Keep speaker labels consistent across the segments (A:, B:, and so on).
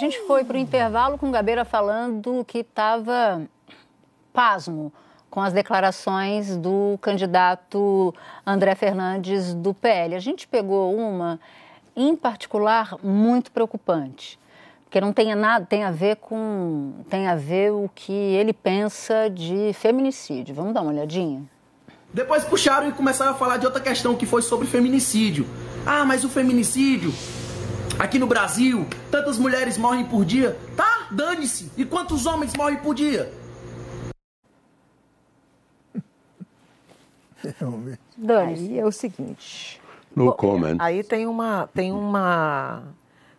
A: gente foi para o intervalo com o Gabeira falando que estava pasmo com as declarações do candidato André Fernandes do PL. A gente pegou uma, em particular, muito preocupante, porque não tem nada tem a ver com tem a ver o que ele pensa de feminicídio. Vamos dar uma olhadinha.
B: Depois puxaram e começaram a falar de outra questão que foi sobre feminicídio. Ah, mas o feminicídio Aqui no Brasil, tantas mulheres morrem por dia. Tá? Dane-se. E quantos homens morrem por dia? É, Dani, é o seguinte. No Bom, comment. Aí tem uma. Tem uma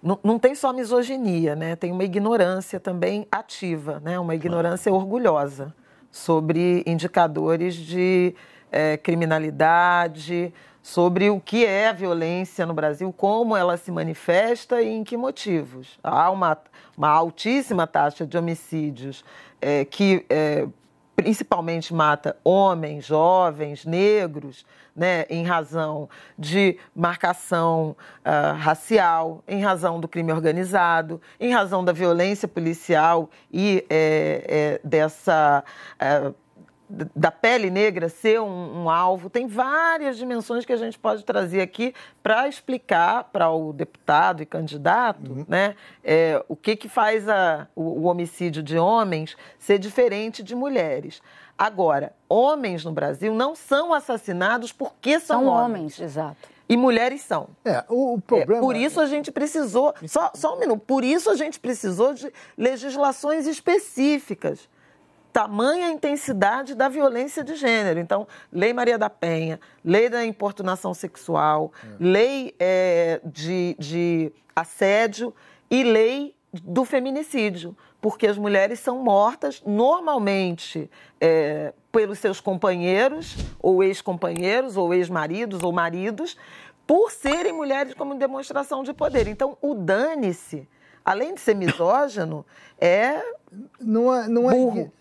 B: não, não, tem só misoginia, né? Tem uma ignorância também ativa, né? Uma ignorância orgulhosa sobre indicadores de é, criminalidade, sobre o que é a violência no Brasil, como ela se manifesta e em que motivos. Há uma, uma altíssima taxa de homicídios é, que é, principalmente mata homens, jovens, negros, né, em razão de marcação uh, racial, em razão do crime organizado, em razão da violência policial e é, é dessa é, da pele negra ser um, um, alvo. Tem várias dimensões que a gente pode trazer aqui para explicar para o deputado e candidato uhum. né, é, o que, que faz a, o, o homicídio de homens ser diferente de mulheres. Agora, homens no Brasil não são assassinados porque são, são homens. homens. Exato. E mulheres são. É, o, o problema. É, por isso a gente precisou. Só, só um minuto. Por isso a gente precisou de legislações específicas tamanha intensidade da violência de gênero. Então, Lei Maria da Penha, Lei da Importunação Sexual, é. Lei é, de, de Assédio e Lei do Feminicídio, porque as mulheres são mortas normalmente é, pelos seus companheiros, ou ex-companheiros, ou ex-maridos, ou maridos, por serem mulheres como demonstração de poder. Então, o dane-se, além de ser misógino, é.
A: Não é, não é, burro.